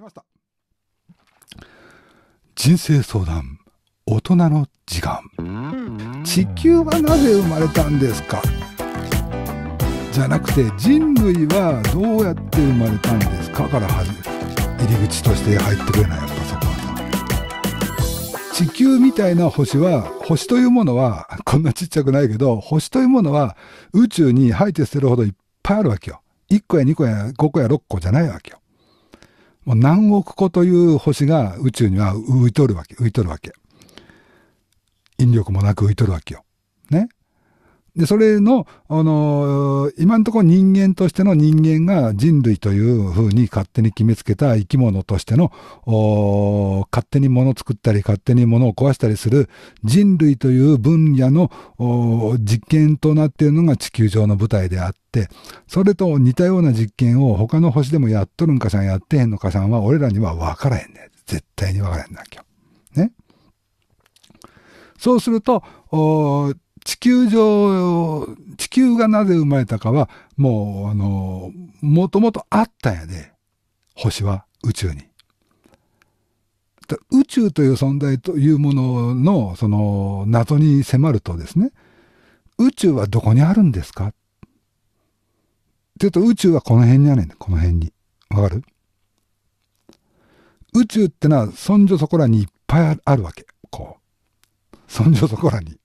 来ました人生相談大人の時間地球はなぜ生まれたんですかじゃなくて人類はどうやって生まれたんですかから入り口として入ってくれないやっぱそこはさ地球みたいな星は星というものはこんなちっちゃくないけど星というものは宇宙に吐いて捨てるほどいっぱいあるわけよ1個や2個や5個や6個じゃないわけよもう何億個という星が宇宙には浮いとるわけ、浮いとるわけ。引力もなく浮いとるわけよ。ね。で、それの、あのー、今のところ人間としての人間が人類というふうに勝手に決めつけた生き物としての、勝手に物を作ったり、勝手に物を壊したりする人類という分野の実験となっているのが地球上の舞台であって、それと似たような実験を他の星でもやっとるんかしゃん、やってへんのかしゃんは、俺らには分からへんね。絶対に分からへんなきゃ。ね。そうすると、地球上、地球がなぜ生まれたかは、もう、あの、もともとあったんやで、星は宇宙に。宇宙という存在というものの、その、謎に迫るとですね、宇宙はどこにあるんですかって言うと、宇宙はこの辺にあるんこの辺に。わかる宇宙ってのは、そんじょそこらにいっぱいあるわけ。こう。そんじょそこらに。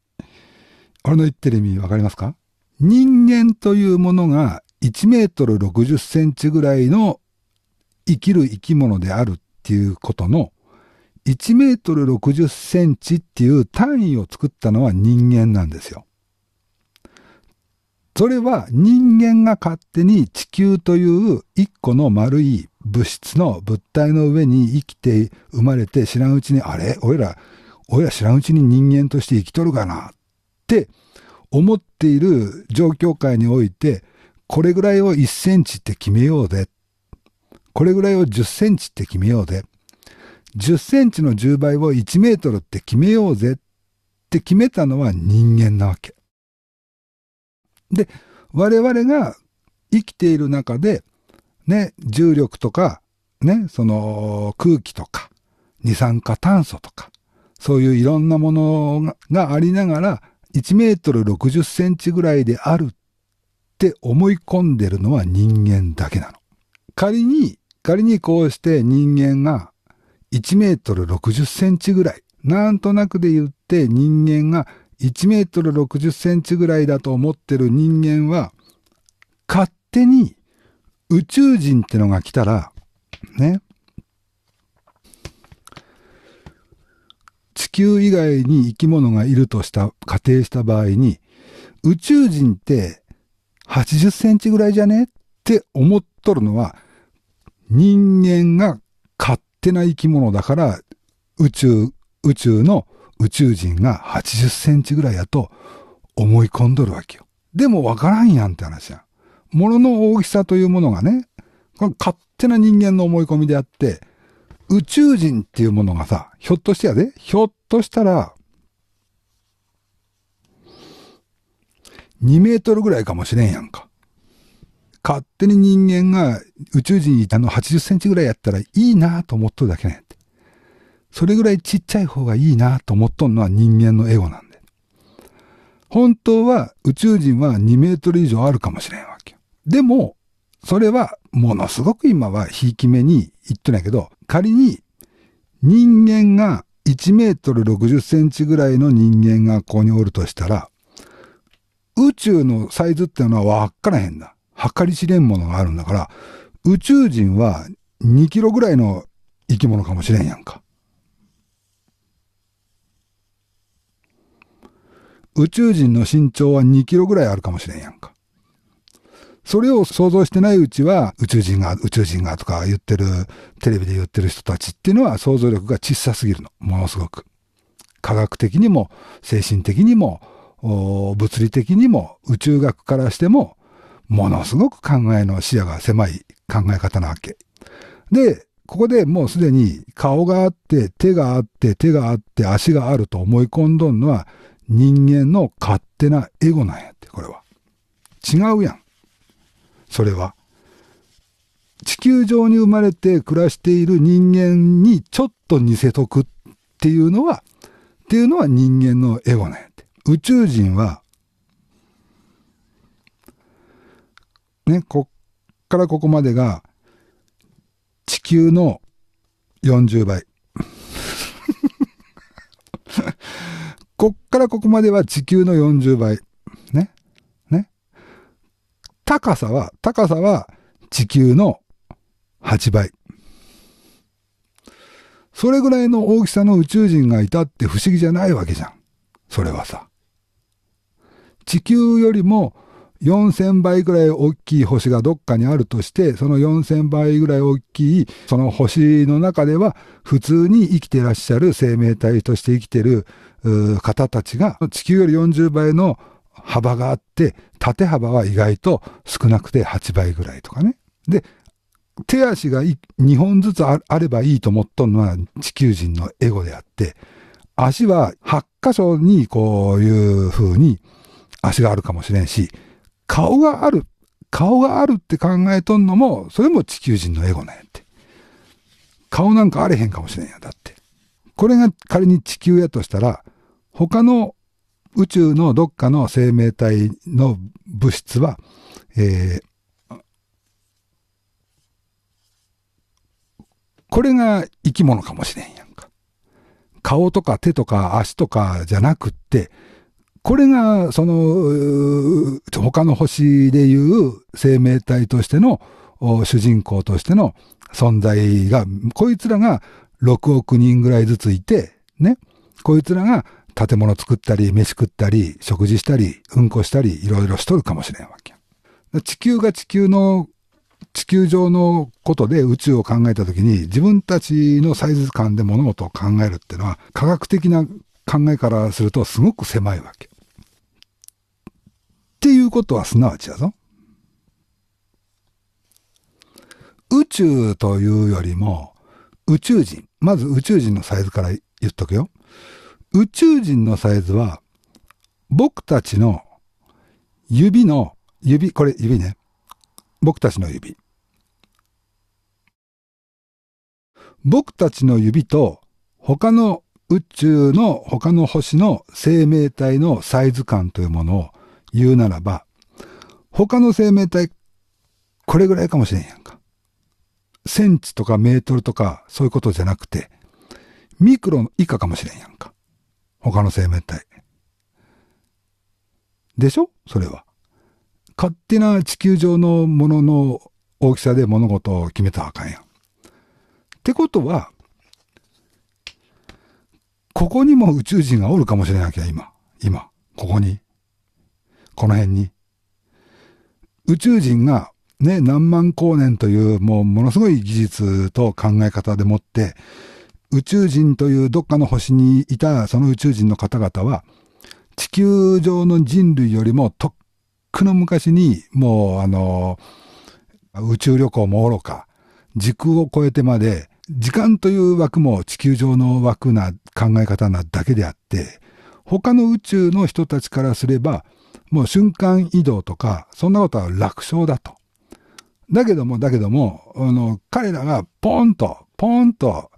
俺の言ってる意味わかりますか人間というものが1メートル60センチぐらいの生きる生き物であるっていうことの1メートル60センチっていう単位を作ったのは人間なんですよ。それは人間が勝手に地球という一個の丸い物質の物体の上に生きて生まれて知らんうちにあれ俺ら、俺ら知らんうちに人間として生きとるかなっって思っている状況下において、これぐらいを1センチって決めようで、これぐらいを10センチって決めようで、10センチの10倍を1メートルって決めようぜって決めたのは人間なわけ。で、我々が生きている中で、ね、重力とか、ね、その空気とか、二酸化炭素とか、そういういろんなものがありながら、1メートル60センチぐらいであるって思い込んでるのは人間だけなの。仮に、仮にこうして人間が1メートル60センチぐらい、なんとなくで言って人間が1メートル60センチぐらいだと思ってる人間は、勝手に宇宙人ってのが来たら、ね、球以外に生き物がいるとした、仮定した場合に、宇宙人って80センチぐらいじゃねって思っとるのは、人間が勝手な生き物だから、宇宙、宇宙の宇宙人が80センチぐらいやと思い込んどるわけよ。でもわからんやんって話やん。物の大きさというものがね、勝手な人間の思い込みであって、宇宙人っていうものがさ、ひょっとしてやで、ひょっとしたら、2メートルぐらいかもしれんやんか。勝手に人間が宇宙人にいたの80センチぐらいやったらいいなと思っとるだけねん。それぐらいちっちゃい方がいいなと思っとんのは人間のエゴなんで。本当は宇宙人は2メートル以上あるかもしれんわけよ。でも、それはものすごく今はひいき目に言ってないけど、仮に人間が1メートル60センチぐらいの人間がここにおるとしたら、宇宙のサイズっていうのは分からへんな。測り知れんものがあるんだから、宇宙人は2キロぐらいの生き物かもしれんやんか。宇宙人の身長は2キロぐらいあるかもしれんやんか。それを想像してないうちは、宇宙人が、宇宙人がとか言ってる、テレビで言ってる人たちっていうのは想像力が小さすぎるの。ものすごく。科学的にも、精神的にも、物理的にも、宇宙学からしても、ものすごく考えの視野が狭い考え方なわけ。で、ここでもうすでに顔があって、手があって、手があって、足があると思い込んどんのは人間の勝手なエゴなんやって、これは。違うやん。それは。地球上に生まれて暮らしている人間にちょっと似せとくっていうのは、っていうのは人間のエゴなんやって。宇宙人は、ね、こっからここまでが、地球の40倍。こっからここまでは地球の40倍。高さは、高さは地球の8倍。それぐらいの大きさの宇宙人がいたって不思議じゃないわけじゃん。それはさ。地球よりも4000倍ぐらい大きい星がどっかにあるとして、その4000倍ぐらい大きい、その星の中では普通に生きてらっしゃる生命体として生きてる方たちが、地球より40倍の幅があって、縦幅は意外と少なくて8倍ぐらいとかね。で、手足が2本ずつあればいいと思っとんのは地球人のエゴであって、足は8箇所にこういう風に足があるかもしれんし、顔がある、顔があるって考えとんのも、それも地球人のエゴなんやって。顔なんかあれへんかもしれんや、だって。これが仮に地球やとしたら、他の宇宙のどっかの生命体の物質は、えー、これが生き物かもしれんやんか。顔とか手とか足とかじゃなくって、これが、その、他の星でいう生命体としての、主人公としての存在が、こいつらが6億人ぐらいずついて、ね、こいつらが建物作ったり、飯食ったり、食事したり、うんこしたり、いろいろしとるかもしれんわけ。地球が地球の、地球上のことで宇宙を考えたときに、自分たちのサイズ感で物事を考えるっていうのは、科学的な考えからするとすごく狭いわけ。っていうことはすなわちだぞ。宇宙というよりも、宇宙人。まず宇宙人のサイズから言っとくよ。宇宙人のサイズは、僕たちの指の、指、これ指ね。僕たちの指。僕たちの指と他の宇宙の他の星の生命体のサイズ感というものを言うならば、他の生命体、これぐらいかもしれんやんか。センチとかメートルとかそういうことじゃなくて、ミクロ以下かもしれんやんか。他の生命体。でしょそれは。勝手な地球上のものの大きさで物事を決めたらあかんやん。ってことは、ここにも宇宙人がおるかもしれなきゃ、今。今。ここに。この辺に。宇宙人がね、何万光年というもうものすごい技術と考え方でもって、宇宙人というどっかの星にいたその宇宙人の方々は、地球上の人類よりもとっくの昔にもうあの、宇宙旅行もおろか、時空を超えてまで、時間という枠も地球上の枠な考え方なだけであって、他の宇宙の人たちからすれば、もう瞬間移動とか、そんなことは楽勝だと。だけども、だけども、あの、彼らがポンと、ポンと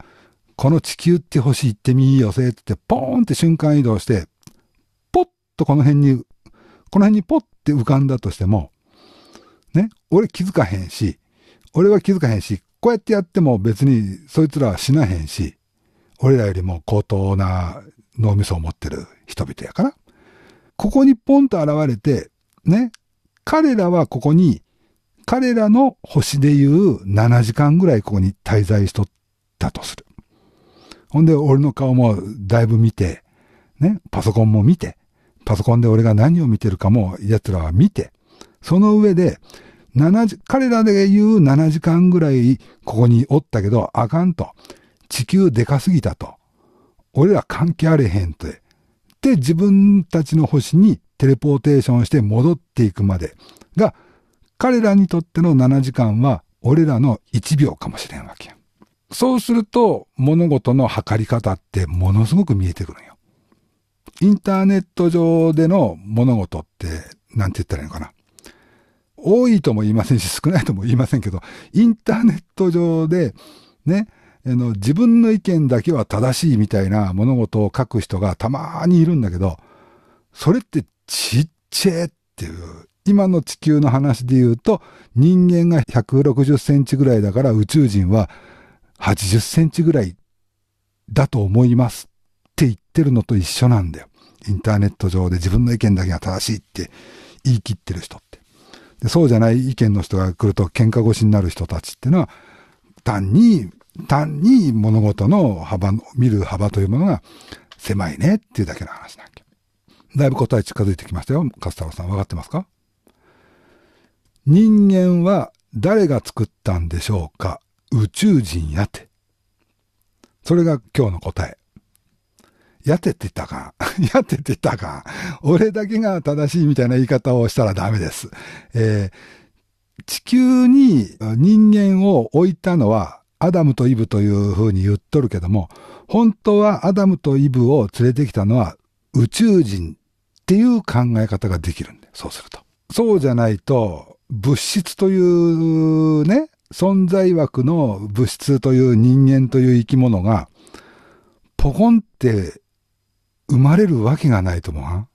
この地球って星行ってみいよせってポーンって瞬間移動して、ポッとこの辺に、この辺にポッて浮かんだとしても、ね、俺気づかへんし、俺は気づかへんし、こうやってやっても別にそいつらは死なへんし、俺らよりも高等な脳みそを持ってる人々やから、ここにポンと現れて、ね、彼らはここに、彼らの星でいう7時間ぐらいここに滞在しとったとする。ほんで、俺の顔もだいぶ見て、ね、パソコンも見て、パソコンで俺が何を見てるかも奴らは見て、その上で、7彼らで言う7時間ぐらいここにおったけど、あかんと。地球でかすぎたと。俺ら関係あれへんって。で、自分たちの星にテレポーテーションして戻っていくまでが、彼らにとっての7時間は俺らの1秒かもしれんわけや。そうすると物事の測り方ってものすごく見えてくるんよ。インターネット上での物事ってなんて言ったらいいのかな。多いとも言いませんし少ないとも言いませんけど、インターネット上でね、あの自分の意見だけは正しいみたいな物事を書く人がたまにいるんだけど、それってちっちゃいっていう、今の地球の話で言うと、人間が160センチぐらいだから宇宙人は80センチぐらいだと思いますって言ってるのと一緒なんだよ。インターネット上で自分の意見だけが正しいって言い切ってる人って。でそうじゃない意見の人が来ると喧嘩腰になる人たちってのは単に単に物事の幅の、見る幅というものが狭いねっていうだけの話なわけ。だいぶ答え近づいてきましたよ。カスタロさん、分かってますか人間は誰が作ったんでしょうか宇宙人やて。それが今日の答え。やてって言ったか やてって言ったか俺だけが正しいみたいな言い方をしたらダメです。えー、地球に人間を置いたのはアダムとイブというふうに言っとるけども、本当はアダムとイブを連れてきたのは宇宙人っていう考え方ができるんで、そうすると。そうじゃないと、物質というね、存在枠の物質という人間という生き物が、ポコンって生まれるわけがないと思う。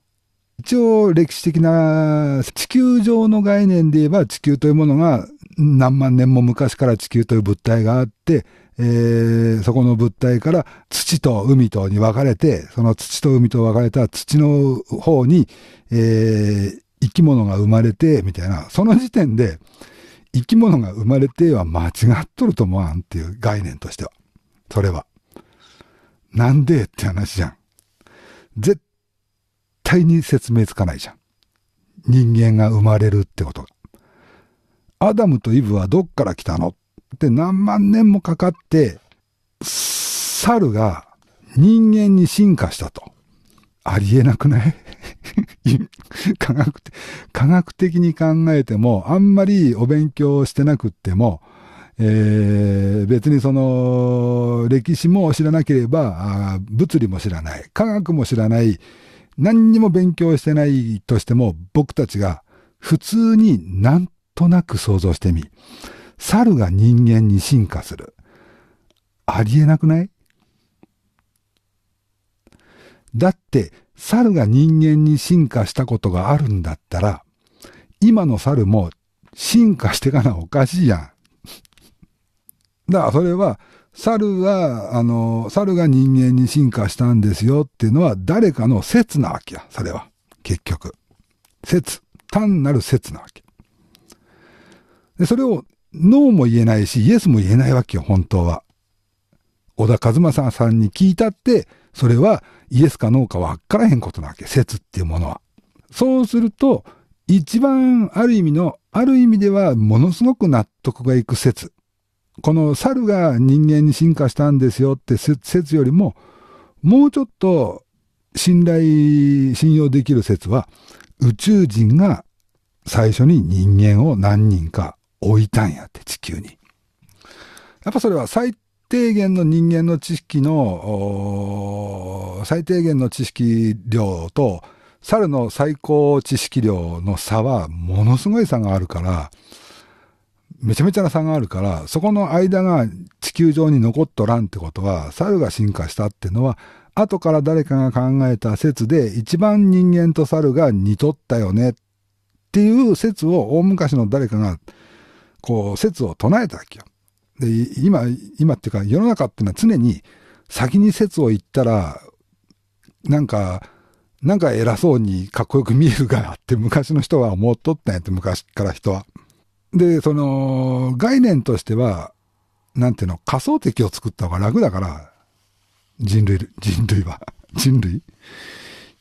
一応歴史的な地球上の概念で言えば地球というものが何万年も昔から地球という物体があって、えー、そこの物体から土と海とに分かれて、その土と海と分かれた土の方に、えー、生き物が生まれて、みたいな、その時点で、生き物が生まれては間違っとると思わんっていう概念としては。それは。なんでって話じゃん。絶対に説明つかないじゃん。人間が生まれるってことが。アダムとイブはどっから来たのって何万年もかかって、猿が人間に進化したと。ありえなくない 科学、科学的に考えても、あんまりお勉強してなくっても、えー、別にその、歴史も知らなければ、物理も知らない、科学も知らない、何にも勉強してないとしても、僕たちが普通になんとなく想像してみ、猿が人間に進化する。ありえなくないだって猿が人間に進化したことがあるんだったら、今の猿も進化してかなおかしいやん。だからそれは、猿は、あの、猿が人間に進化したんですよっていうのは誰かの説なわけや。それは。結局。説。単なる説なわけ。で、それをノーも言えないし、イエスも言えないわけよ、本当は。小田和正さんに聞いたって、それはイエスかノーか分からへんことなわけ、説っていうものは。そうすると、一番ある意味の、ある意味ではものすごく納得がいく説。この猿が人間に進化したんですよって説よりも、もうちょっと信頼、信用できる説は、宇宙人が最初に人間を何人か置いたんやって、地球に。やっぱそれは最低限の人間の知識の、最低限の知識量と、猿の最高知識量の差はものすごい差があるから、めちゃめちゃな差があるから、そこの間が地球上に残っとらんってことは、猿が進化したってのは、後から誰かが考えた説で、一番人間と猿が似とったよねっていう説を大昔の誰かが、こう、説を唱えたわけよ。で、今、今っていうか世の中っていうのは常に先に説を言ったら、なんか、なんか偉そうにかっこよく見えるがって昔の人は思っとったんやって昔から人は。で、その概念としては、なんていうの、仮想敵を作った方が楽だから、人類、人類は、人類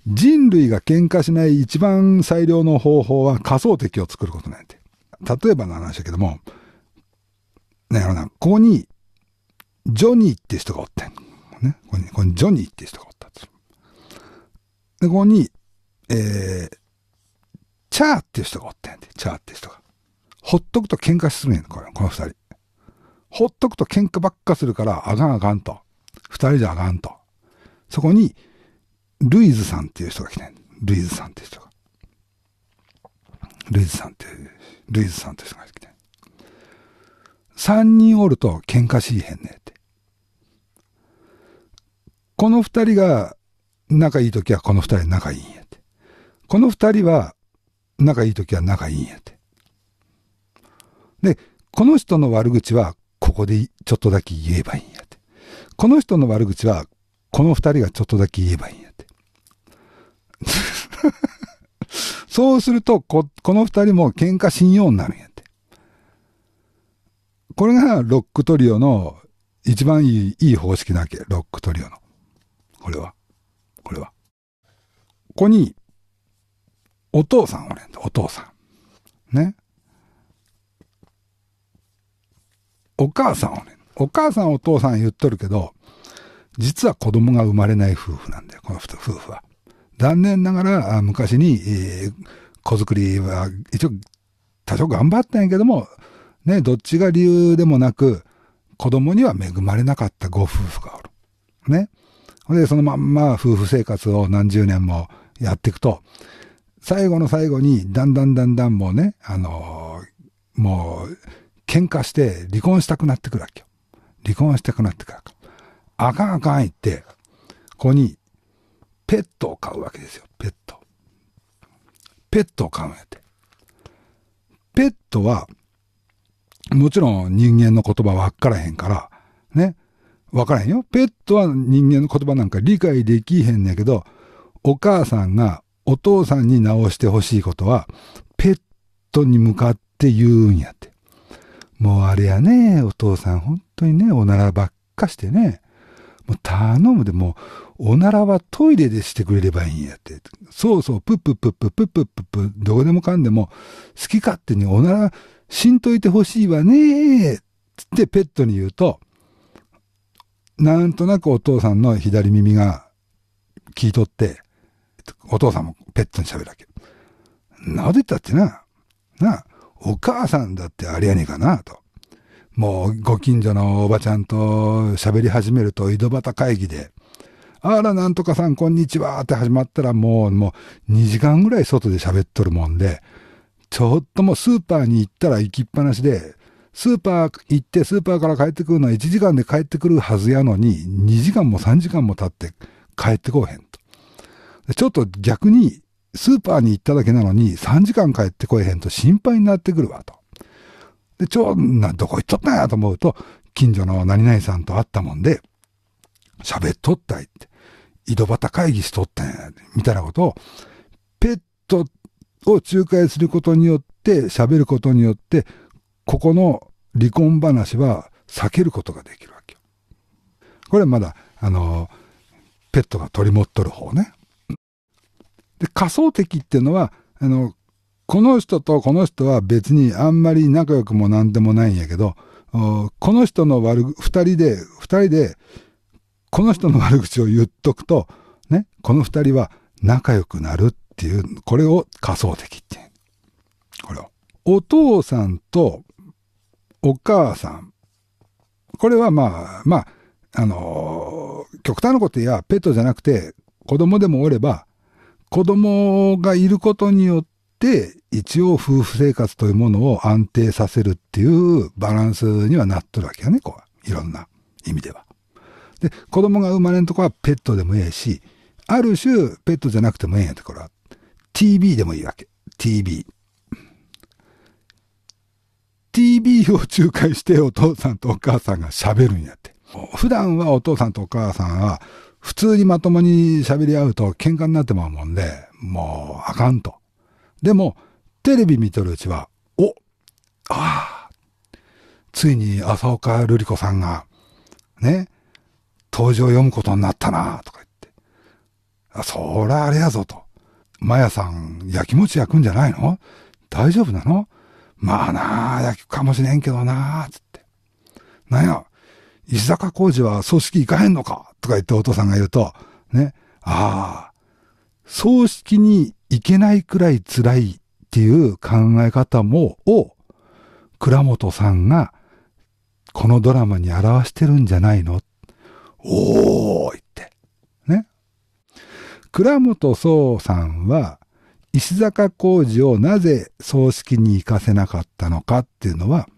人類が喧嘩しない一番最良の方法は仮想敵を作ることなんて。例えばの話だけども、なやろな、ここに、ジョニーって人がおってん。ね。ここに、ここにジョニーって人がおったでで、ここに、えー、チャーっていう人がおってんチャーって人が。ほっとくと喧嘩するんやん、これ、この二人。ほっとくと喧嘩ばっかするから、あかんあかんと。二人じゃあかんと。そこに、ルイズさんっていう人が来てん。ルイズさんっていう人が。ルイズさんっていう、ルイズさんっていう人が来て三人おると喧嘩しへんねって。この二人が仲いい時はこの二人仲いいんやって。この二人は仲いい時は仲いいんやって。で、この人の悪口はここでちょっとだけ言えばいいんやって。この人の悪口はこの二人がちょっとだけ言えばいいんやって。そうするとこ、この二人も喧嘩しんようになるんや。これがロックトリオの一番いいいい方式なわけ。ロックトリオの。これは。これは。ここに、お父さんをね、お父さん。ね。お母さんれん。お母さんお父さん言っとるけど、実は子供が生まれない夫婦なんだよ、この夫婦は。残念ながら、昔に、えー、子作りは一応多少頑張ったんやけども、ね、どっちが理由でもなく、子供には恵まれなかったご夫婦がおる。ね。で、そのまんま夫婦生活を何十年もやっていくと、最後の最後に、だんだんだんだんもうね、あのー、もう、喧嘩して離婚したくなってくるわけよ。離婚したくなってくるわけ。あかんあかん言って、ここに、ペットを飼うわけですよ、ペット。ペットを飼うんやって。ペットは、もちろん人間の言葉わからへんから、ね。わからへんよ。ペットは人間の言葉なんか理解できへんねんけど、お母さんがお父さんに直してほしいことは、ペットに向かって言うんやって。もうあれやね、お父さん本当にね、おならばっかしてね。もう頼むでもおならはトイレでしてくれればいいんやって。そうそう、プップップップップップップップ、どこでもかんでも、好き勝手におなら死んといてほしいわねつってペットに言うと、なんとなくお父さんの左耳が聞いとって、お父さんもペットに喋るわけ。なったってな、な、お母さんだってあれやねえかな、と。もうご近所のおばちゃんと喋り始めると井戸端会議で、あら、なんとかさん、こんにちはって始まったらもう、もう2時間ぐらい外で喋っとるもんで、ちょっともうスーパーに行ったら行きっぱなしで、スーパー行ってスーパーから帰ってくるのは1時間で帰ってくるはずやのに、2時間も3時間も経って帰ってこうへんと。ちょっと逆に、スーパーに行っただけなのに3時間帰ってこえへんと心配になってくるわと。で、ちょ、な、どこ行っとったんやと思うと、近所の何々さんと会ったもんで、喋っとったいって、井戸端会議しとったんや、みたいなことを、ペットを仲介することによって、喋ることによって、ここの離婚話は避けることができるわけよ。これはまだ、あの、ペットが取り持っとる方ね。で、仮想敵っていうのは、あの、この人とこの人は別にあんまり仲良くも何でもないんやけど、この人の悪、二人で、二人で、この人の悪口を言っとくと、ね、この二人は仲良くなるっっていう、これを仮想的ってこれを。お父さんとお母さん。これはまあ、まあ、あのー、極端なことやペットじゃなくて子供でもおれば、子供がいることによって、一応夫婦生活というものを安定させるっていうバランスにはなっとるわけよね、こう。いろんな意味では。で、子供が生まれんとこはペットでもええし、ある種ペットじゃなくてもええんやとてこれは。TB でもいいわけ。TB。TB を仲介してお父さんとお母さんが喋るんやって。普段はお父さんとお母さんは普通にまともに喋り合うと喧嘩になってまうもんで、もうあかんと。でも、テレビ見とるうちは、おああ、ついに浅岡瑠璃子さんが、ね、登場を読むことになったな、とか言って。あ、そらあれやぞと。マヤさん、焼き餅焼くんじゃないの大丈夫なのまあなあ、焼くかもしれんけどなあ、つって。なんや、石坂浩二は葬式行かへんのかとか言ってお父さんが言うと、ね、ああ、葬式に行けないくらい辛いっていう考え方も、を、倉本さんが、このドラマに表してるんじゃないのおーい倉本壮さんは、石坂浩二をなぜ葬式に行かせなかったのかっていうのは、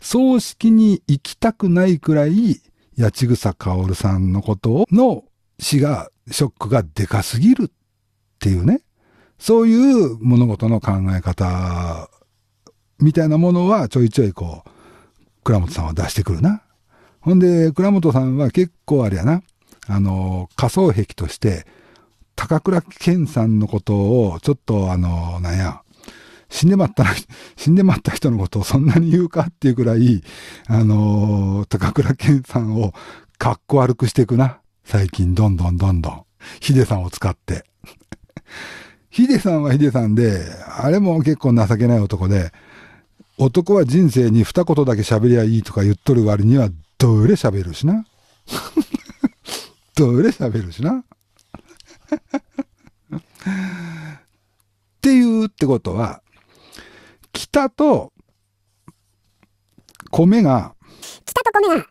葬式に行きたくないくらい、八千草薫さんのことの死が、ショックがでかすぎるっていうね、そういう物事の考え方みたいなものはちょいちょいこう、倉本さんは出してくるな。ほんで、倉本さんは結構あれやな、あの、仮想壁として、高倉健さんのことを、ちょっとあの、なんや、死んでまった、死んでまった人のことをそんなに言うかっていうくらい、あの、高倉健さんをかっこ悪くしていくな。最近、どんどんどんどん。ヒデさんを使って。ヒデさんはヒデさんで、あれも結構情けない男で、男は人生に二言だけ喋りゃいいとか言っとる割には、どれ喋るしな。遠いで喋るしな。っていうってことは、北と米が、北と米が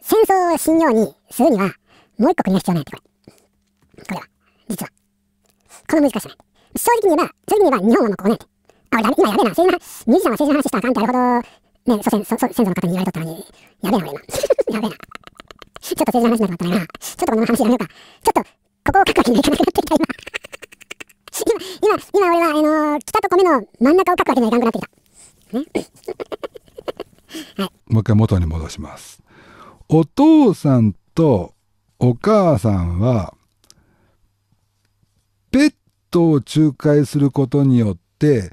戦争をしんようにするには、もう一個国が必要ないって、これ。これは、実は。この難しさい。正直に言えば、正直に言えば日本はもうここねあ、やべ、今やべえな。政治の、ミューは政治の話したらあかんってあるほど、ね、祖先、祖先祖の方に言われとったのに、やべえな、俺今。やべえな。ちょっと政治の話になってったな。ちょっとこの話やめようか。ちょっと、ここを書くわけにはいかなくなってきた、今。今、今、今俺は、あのー、北と米の真ん中を書くわけにはいかなくなってきた。ね。はい、もう一回元に戻します。お父さんとお母さんは、ペットを仲介することによって、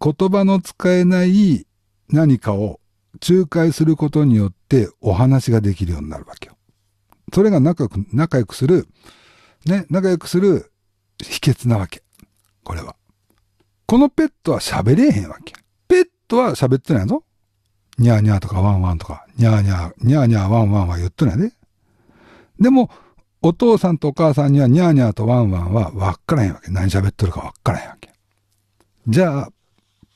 言葉の使えない何かを仲介することによってお話ができるようになるわけよ。それが仲良く、仲良くする、ね、仲良くする秘訣なわけ。これは。このペットは喋れへんわけ。ペットは喋ってないぞ。ニャーニャーとかワンワンとか、ニャーニャー、ニャーニャーワンワンは言ってないで、ね。でも、お父さんとお母さんにはニャーニャーとワンワンはわからへんわけ。何喋っとるかわからへんわけ。じゃあ、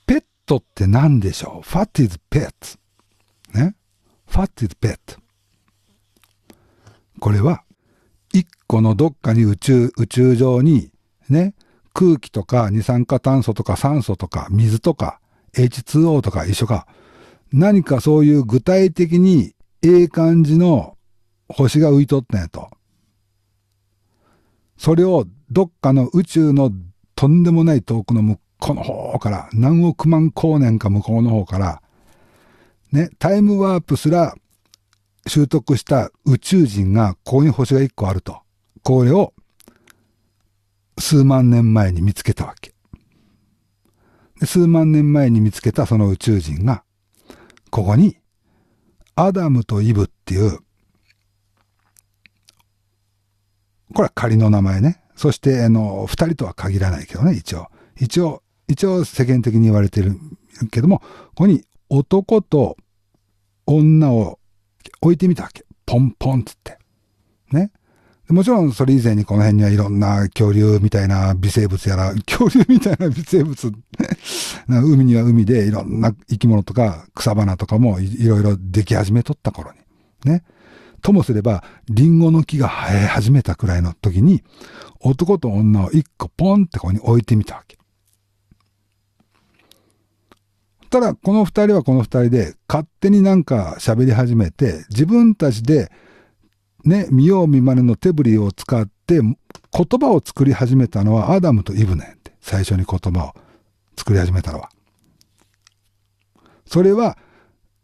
ペットって何でしょう ?What is pet? ね ?What is pet? これは一個のどっかに宇宙、宇宙上にね、空気とか二酸化炭素とか酸素とか水とか H2O とか一緒か、何かそういう具体的にええ感じの星が浮いとったんやと。それをどっかの宇宙のとんでもない遠くの向こうの方から、何億万光年か向こうの方から、ね、タイムワープすら習得した宇宙人がここに星が1個あると。これを数万年前に見つけたわけ。で数万年前に見つけたその宇宙人が、ここにアダムとイブっていう、これは仮の名前ね。そして、あの、二人とは限らないけどね、一応。一応、一応世間的に言われてるけども、ここに男と女をけ。置いてみたわけ。ポンポンつって。ね。もちろんそれ以前にこの辺にはいろんな恐竜みたいな微生物やら、恐竜みたいな微生物 海には海でいろんな生き物とか草花とかもいろいろでき始めとった頃に。ね。ともすれば、リンゴの木が生え始めたくらいの時に、男と女を一個ポンってここに置いてみたわけ。たら、この二人はこの二人で、勝手になんか喋り始めて、自分たちで、ね、見よう見まねの手振りを使って、言葉を作り始めたのはアダムとイブなんって、最初に言葉を作り始めたのは。それは、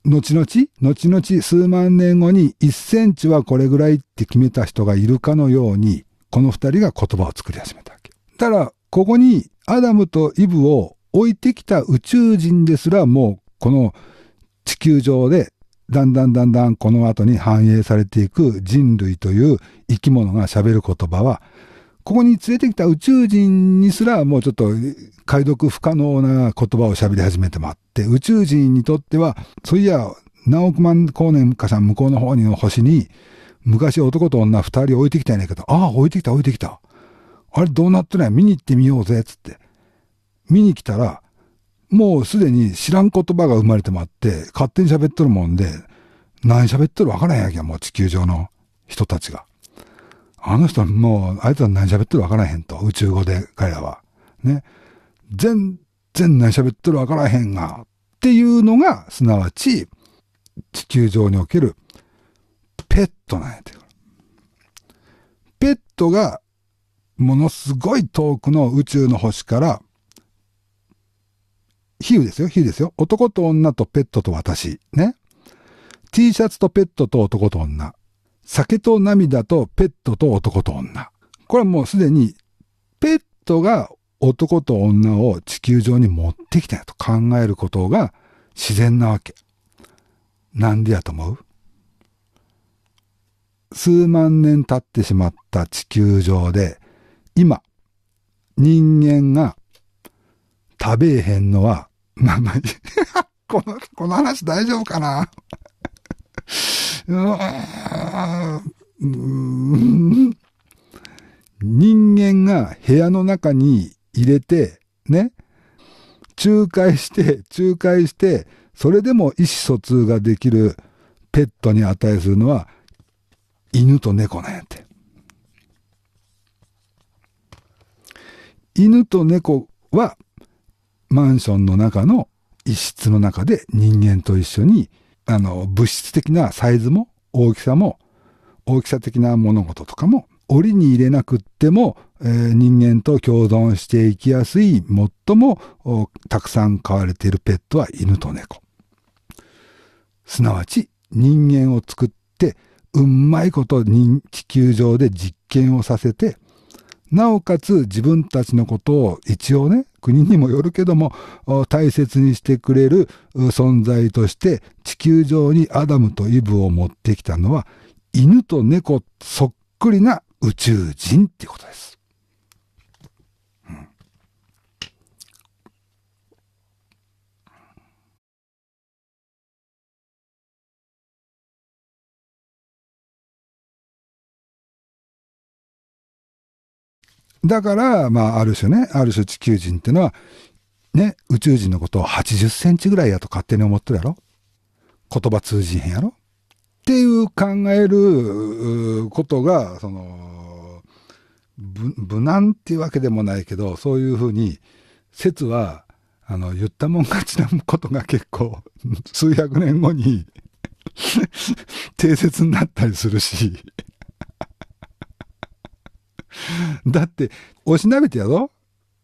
後々、後々数万年後に1センチはこれぐらいって決めた人がいるかのように、この二人が言葉を作り始めたわけ。ただ、ここにアダムとイブを置いてきた宇宙人ですらもうこの地球上でだんだんだんだんこの後に反映されていく人類という生き物が喋る言葉はここに連れてきた宇宙人にすらもうちょっと解読不可能な言葉を喋り始めてもあって宇宙人にとってはそういや何億万光年かさん向こうの方にの星に昔男と女二人置いてきたんやけどああ置いてきた置いてきたあれどうなってない見に行ってみようぜっつって見に来たら、もうすでに知らん言葉が生まれてもあって、勝手に喋っとるもんで、何喋っとるわからへんやけん、もう地球上の人たちが。あの人はもう、あいつは何喋っとるわからへんと、宇宙語で彼らは。ね。全然何喋っとるわからへんが、っていうのが、すなわち、地球上における、ペットなんやて。ペットが、ものすごい遠くの宇宙の星から、比喩ですよ、比喩ですよ。男と女とペットと私。ね。T シャツとペットと男と女。酒と涙とペットと男と女。これはもうすでに、ペットが男と女を地球上に持ってきたと考えることが自然なわけ。なんでやと思う数万年経ってしまった地球上で、今、人間が食べえへんのはまあまあ、この、この話大丈夫かなうーん。人間が部屋の中に入れて、ね、仲介して、仲介して、それでも意思疎通ができるペットに値するのは、犬と猫なんやって。犬と猫はマンションの中の一室の中で人間と一緒に、あの、物質的なサイズも大きさも、大きさ的な物事とかも、檻に入れなくっても、えー、人間と共存していきやすい、最もたくさん飼われているペットは犬と猫。すなわち、人間を作って、うんまいこと地球上で実験をさせて、なおかつ自分たちのことを一応ね、国にもよるけども、大切にしてくれる存在として地球上にアダムとイブを持ってきたのは犬と猫そっくりな宇宙人ってことです。だから、まあ、ある種ね、ある種地球人ってのは、ね、宇宙人のことを80センチぐらいやと勝手に思ってるやろ言葉通じへんやろっていう考えることが、その、無難っていうわけでもないけど、そういうふうに、説は、あの、言ったもん勝ちなことが結構、数百年後に 定説になったりするし だって、おしなべてやぞ。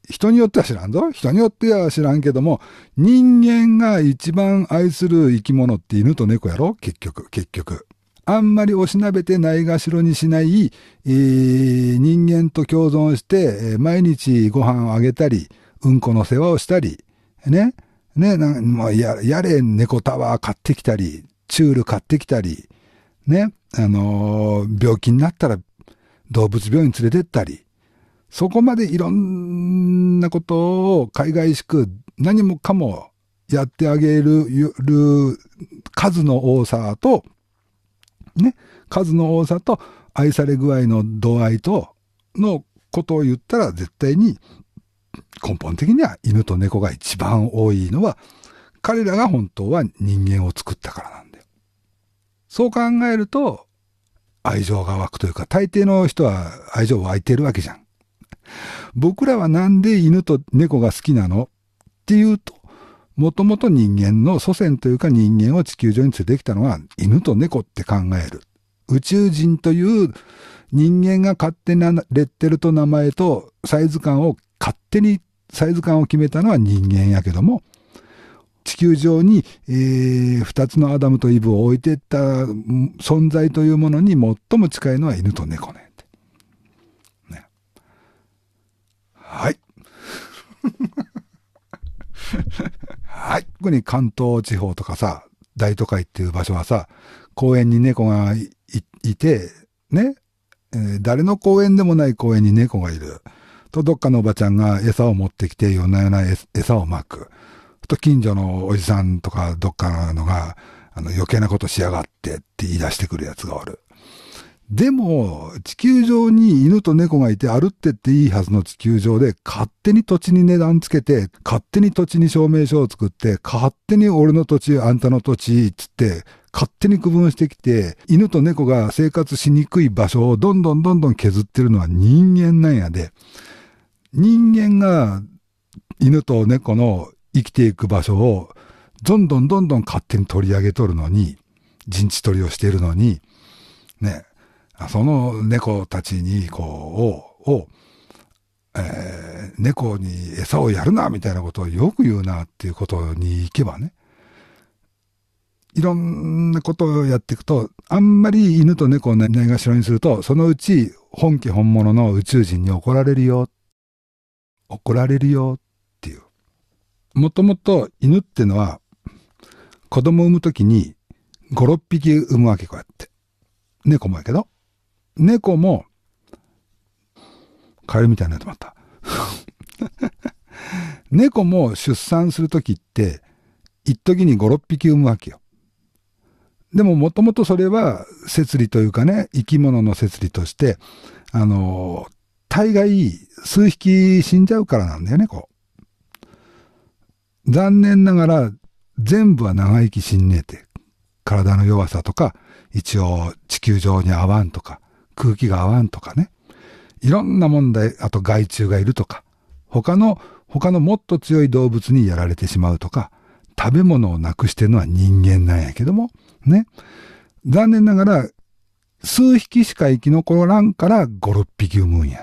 人によっては知らんぞ。人によっては知らんけども、人間が一番愛する生き物って犬と猫やろ結局、結局。あんまりおしなべてないがしろにしない、えー、人間と共存して、毎日ご飯をあげたり、うんこの世話をしたり、ね、ね、なもうややれ、猫タワー買ってきたり、チュール買ってきたり、ね、あのー、病気になったら動物病院連れてったり、そこまでいろんなことを海外しく何もかもやってあげる数の多さと、ね、数の多さと愛され具合の度合いとのことを言ったら絶対に根本的には犬と猫が一番多いのは彼らが本当は人間を作ったからなんだよ。そう考えると愛情が湧くというか、大抵の人は愛情湧いてるわけじゃん。僕らはなんで犬と猫が好きなのっていうと、もともと人間の祖先というか人間を地球上に連れてきたのは犬と猫って考える。宇宙人という人間が勝手なレッテルと名前とサイズ感を勝手にサイズ感を決めたのは人間やけども、地球上に、えー、2つのアダムとイブを置いてった存在というものに最も近いのは犬と猫ね。ねはい。はい。特に関東地方とかさ、大都会っていう場所はさ、公園に猫がいて、ね、えー、誰の公園でもない公園に猫がいる。と、どっかのおばちゃんが餌を持ってきて、夜な夜な餌をまく。と近所のおじさんとかどっかのが、あの余計なことしやがってって言い出してくるやつがおる。でも、地球上に犬と猫がいて歩ってっていいはずの地球上で、勝手に土地に値段つけて、勝手に土地に証明書を作って、勝手に俺の土地、あんたの土地、つって、勝手に区分してきて、犬と猫が生活しにくい場所をどんどんどんどん削ってるのは人間なんやで、人間が犬と猫の生きていく場所をどんどんどんどん勝手に取り上げとるのに、陣地取りをしているのに、ね、その猫たちに、こう、を、えー、猫に餌をやるな、みたいなことをよく言うな、っていうことに行けばね、いろんなことをやっていくと、あんまり犬と猫をないがしろにすると、そのうち本家本物の宇宙人に怒られるよ。怒られるよ。もともと犬ってのは、子供産むときに5、6匹産むわけこうやって。猫もやけど。猫も、カエルみたいになってまった。猫も出産するときって、一時に5、6匹産むわけよ。でももともとそれは摂理というかね、生き物の摂理として、あの、大概数匹死んじゃうからなんだよね、こう。残念ながら全部は長生きしんねえて。体の弱さとか、一応地球上に合わんとか、空気が合わんとかね。いろんな問題、あと害虫がいるとか、他の、他のもっと強い動物にやられてしまうとか、食べ物をなくしてるのは人間なんやけども、ね。残念ながら、数匹しか生き残らんから五六匹産むんやっ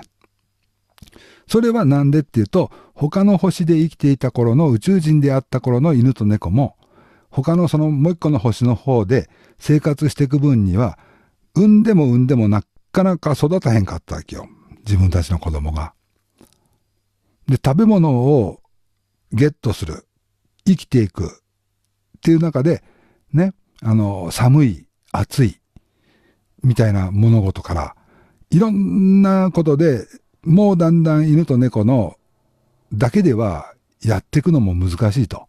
それはなんでっていうと、他の星で生きていた頃の宇宙人であった頃の犬と猫も、他のそのもう一個の星の方で生活していく分には、産んでも産んでもなかなか育たへんかったわけよ。自分たちの子供が。で、食べ物をゲットする。生きていく。っていう中で、ね、あの、寒い、暑い、みたいな物事から、いろんなことでもうだんだん犬と猫のだけではやっていくのも難しいと。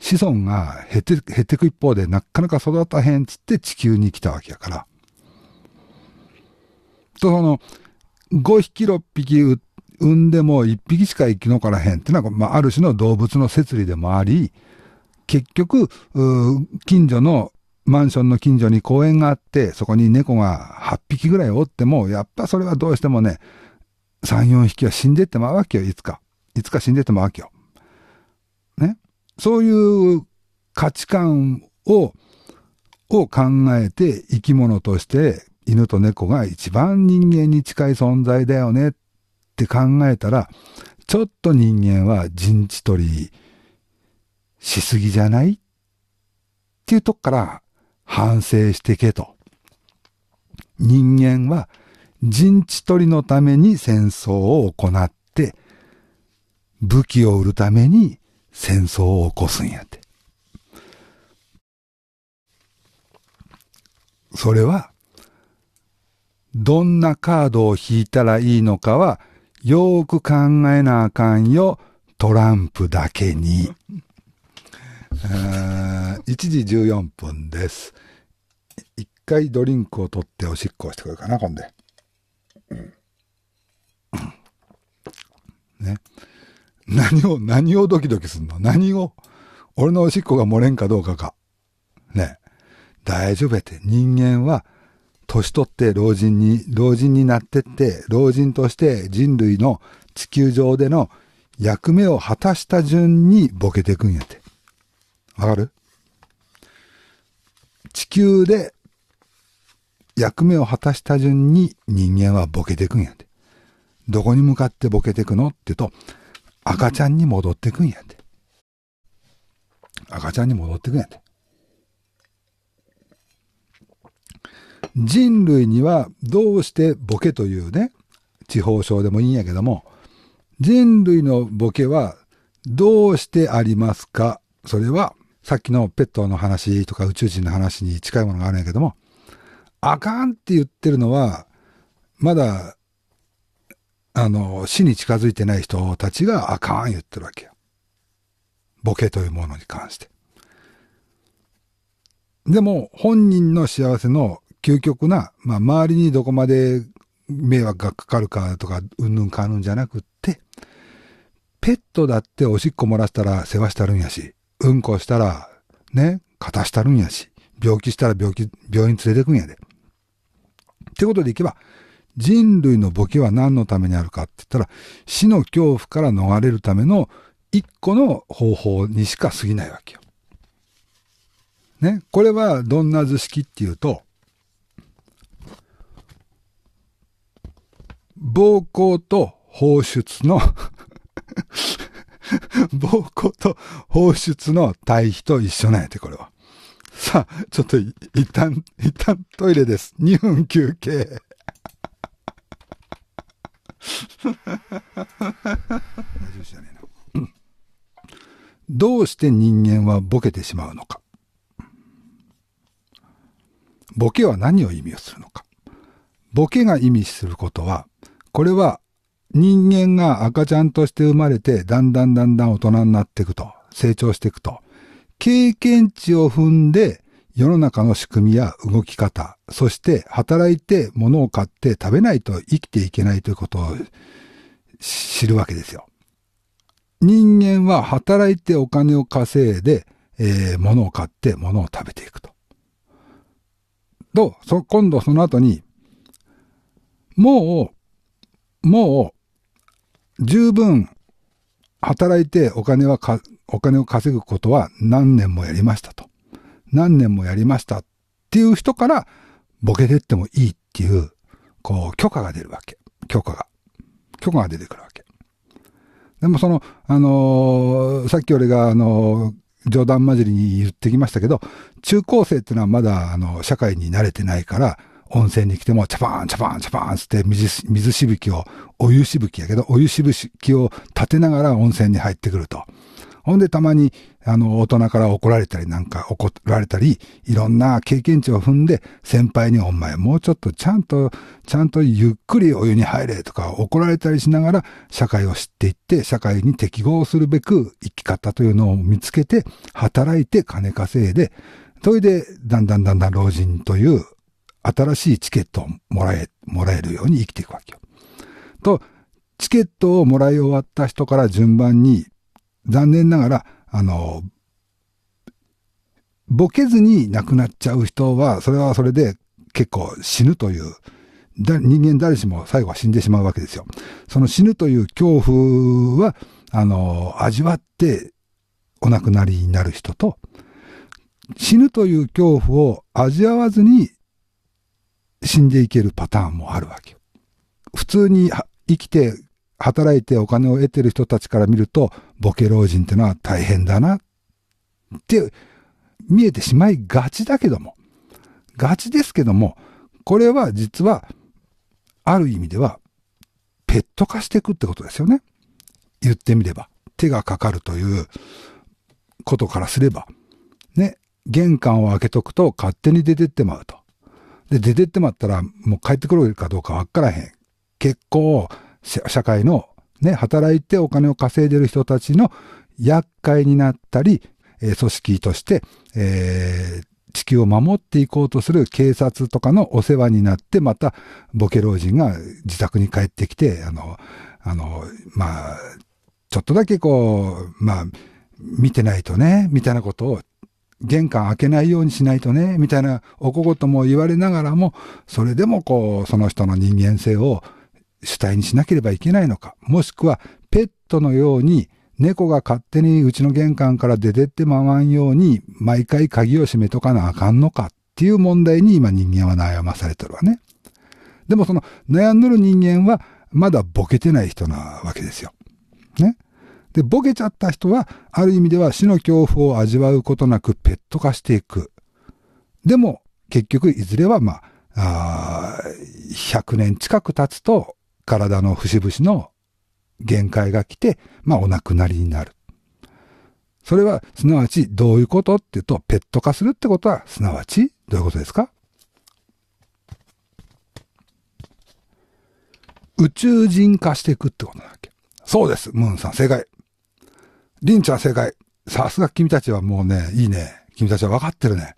子孫が減って減っていく一方でなかなか育たへんっつって地球に来たわけやから。とその5匹6匹産んでも1匹しか生き残らへんってのは、まあ、ある種の動物の摂理でもあり結局近所のマンションの近所に公園があってそこに猫が8匹ぐらいおってもやっぱそれはどうしてもね三四匹は死んでってまうわけよ、いつか。いつか死んでってまうわけよ。ね。そういう価値観を、を考えて生き物として犬と猫が一番人間に近い存在だよねって考えたら、ちょっと人間は人知取りしすぎじゃないっていうとこから反省してけと。人間は陣地取りのために戦争を行って、武器を売るために戦争を起こすんやって。それは、どんなカードを引いたらいいのかは、よーく考えなあかんよ、トランプだけに。1時14分です。一回ドリンクを取っておしっこをしてくるかな、今度。ね。何を、何をドキドキすんの何を、俺のおしっこが漏れんかどうかか。ね。大丈夫やって。人間は、年取って老人に、老人になってって、老人として人類の地球上での役目を果たした順にボケていくんやって。わかる地球で役目を果たした順に人間はボケてくんやって。どこに向かってボケてくのって言うと、赤ちゃんに戻ってくんやって。赤ちゃんに戻ってくんやて。人類にはどうしてボケというね、地方症でもいいんやけども、人類のボケはどうしてありますかそれは、さっきのペットの話とか宇宙人の話に近いものがあるんやけども、あかんって言ってるのは、まだ、あの、死に近づいてない人たちがあかん言ってるわけよ。ボケというものに関して。でも、本人の幸せの究極な、まあ、周りにどこまで迷惑がかかるかとか、うんぬんかんぬんじゃなくって、ペットだっておしっこ漏らしたら世話したるんやし、うんこしたら、ね、肩したるんやし、病気したら病気、病院連れてくんやで。ってことでいけば、人類のボケは何のためにあるかって言ったら、死の恐怖から逃れるための一個の方法にしか過ぎないわけよ。ね。これはどんな図式っていうと、暴行と放出の 暴行と放出の対比と一緒なんやて、これは。さあ、ちょっと一旦、一旦トイレです。2分休憩。どうして人間はボケてしまうのか。ボケは何を意味するのか。ボケが意味することは、これは人間が赤ちゃんとして生まれて、だんだんだんだん大人になっていくと、成長していくと、経験値を踏んで、世の中の仕組みや動き方、そして働いて物を買って食べないと生きていけないということを知るわけですよ。人間は働いてお金を稼いで、えー、物を買って物を食べていくと。と、そ、今度その後に、もう、もう、十分働いてお金はかお金を稼ぐことは何年もやりましたと。何年もやりましたっていう人からボケてってもいいっていう、こう、許可が出るわけ。許可が。許可が出てくるわけ。でもその、あのー、さっき俺が、あのー、冗談交じりに言ってきましたけど、中高生ってのはまだ、あの、社会に慣れてないから、温泉に来ても、チャパン、チャパン、チャパンって水、水しぶきを、お湯しぶきやけど、お湯しぶきを立てながら温泉に入ってくると。ほんでたまに、あの、大人から怒られたりなんか怒られたり、いろんな経験値を踏んで、先輩にお前もうちょっとちゃんと、ちゃんとゆっくりお湯に入れとか怒られたりしながら、社会を知っていって、社会に適合するべく生き方というのを見つけて、働いて金稼いで、それで、だんだんだんだん老人という新しいチケットをもらえ、もらえるように生きていくわけよ。と、チケットをもらい終わった人から順番に残念ながら、あの、ボケずに亡くなっちゃう人は、それはそれで結構死ぬという、人間誰しも最後は死んでしまうわけですよ。その死ぬという恐怖は、あの、味わってお亡くなりになる人と、死ぬという恐怖を味わわずに死んでいけるパターンもあるわけ普通に生きて働いてお金を得てる人たちから見ると、ボケ老人ってのは大変だなって見えてしまいがちだけども、がちですけども、これは実は、ある意味では、ペット化していくってことですよね。言ってみれば。手がかかるということからすれば、ね、玄関を開けとくと勝手に出てってまうと。で、出てってまったらもう帰ってくるかどうかわからへん。結構社会のね、働いてお金を稼いでる人たちの厄介になったり、えー、組織として、えー、地球を守っていこうとする警察とかのお世話になって、また、ボケ老人が自宅に帰ってきて、あの、あの、まあ、ちょっとだけこう、まあ、見てないとね、みたいなことを、玄関開けないようにしないとね、みたいなおこごとも言われながらも、それでもこう、その人の人間性を、主体にしなければいけないのか、もしくはペットのように猫が勝手にうちの玄関から出てってまわんように毎回鍵を閉めとかなあかんのかっていう問題に今人間は悩まされてるわね。でもその悩んどる人間はまだボケてない人なわけですよ。ね。で、ボケちゃった人はある意味では死の恐怖を味わうことなくペット化していく。でも結局いずれはまあ、あ100年近く経つと体の節々の限界が来て、まあお亡くなりになる。それは、すなわち、どういうことっていうと、ペット化するってことは、すなわち、どういうことですか宇宙人化していくってことなわけ。そうです、ムーンさん、正解。リンちゃん、正解。さすが君たちはもうね、いいね。君たちは分かってるね。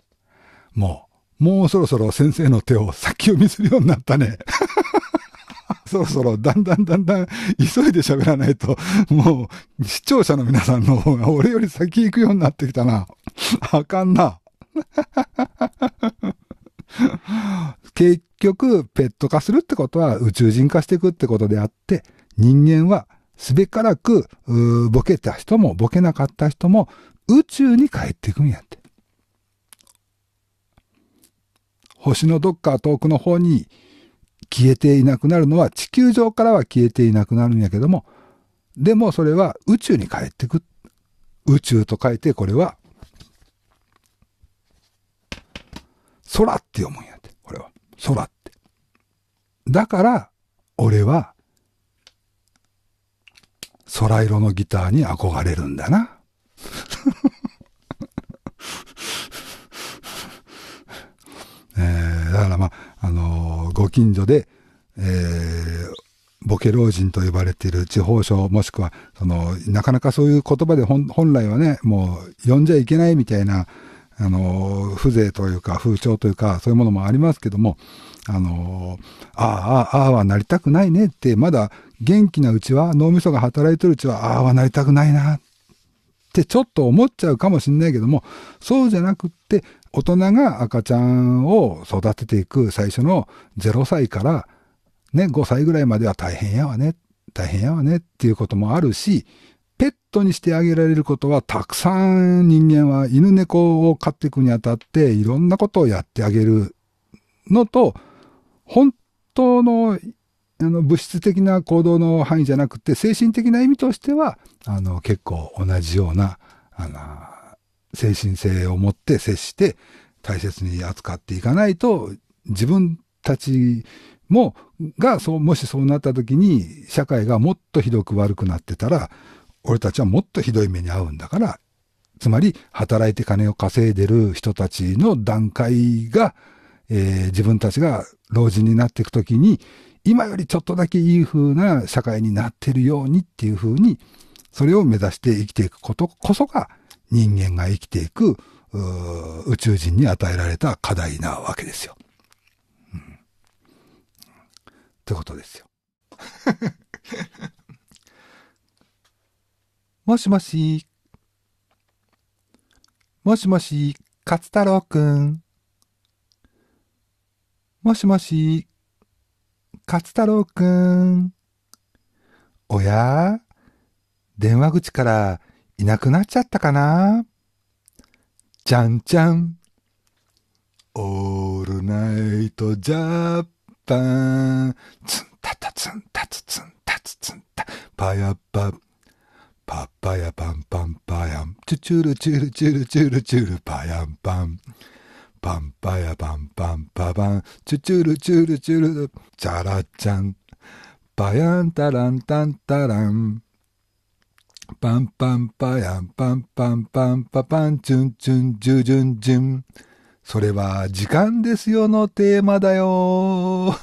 もう、もうそろそろ先生の手を先を見せるようになったね。そろそろだんだんだんだん急いで喋らないと、もう視聴者の皆さんの方が俺より先行くようになってきたな。あかんな。結局、ペット化するってことは宇宙人化していくってことであって、人間はすべからく、ボケた人もボケなかった人も宇宙に帰っていくんやって。星のどっか遠くの方に消えていなくなるのは地球上からは消えていなくなるんやけども、でもそれは宇宙に帰ってく。宇宙と書いてこれは、空って読むんやって。これは。空って。だから、俺は、空色のギターに憧れるんだな。えー、だからまあ、あのご近所で、えー、ボケ老人と呼ばれている地方省もしくはそのなかなかそういう言葉で本来はねもう呼んじゃいけないみたいなあの風情というか風潮というかそういうものもありますけどもあのああああはなりたくないねってまだ元気なうちは脳みそが働いてるうちはああはなりたくないなってちょっと思っちゃうかもしんないけどもそうじゃなくって大人が赤ちゃんを育てていく最初の0歳からね、5歳ぐらいまでは大変やわね、大変やわねっていうこともあるし、ペットにしてあげられることはたくさん人間は犬猫を飼っていくにあたっていろんなことをやってあげるのと、本当のあの物質的な行動の範囲じゃなくて精神的な意味としてはあの結構同じようなあの精神性を持って接して大切に扱っていかないと、自分たちも、が、そう、もしそうなった時に、社会がもっとひどく悪くなってたら、俺たちはもっとひどい目に遭うんだから、つまり、働いて金を稼いでる人たちの段階が、えー、自分たちが老人になっていく時に、今よりちょっとだけいい風な社会になってるようにっていう風に、それを目指して生きていくことこそが、人間が生きていく宇宙人に与えられた課題なわけですよ。うん、ってことですよ。もしもし。もしもし、勝太郎くん。もしもし、勝太郎くん。おや電話口からいなくなっちゃったかなじゃんじゃん。オールナイトジャパン。ツンタタツンタツツンタツツンタ。パヤパパパヤパンパンパヤン。チュチュルチュルチュルチュルチュルパヤンパン。パンパヤパンパンパパン。チュチュルチュルチュル。チャラチャン。パヤンタランタンタラン。パンパンパヤンパンパンパンパパンチュンチュンジュジュンジュン。それは時間ですよのテーマだよ。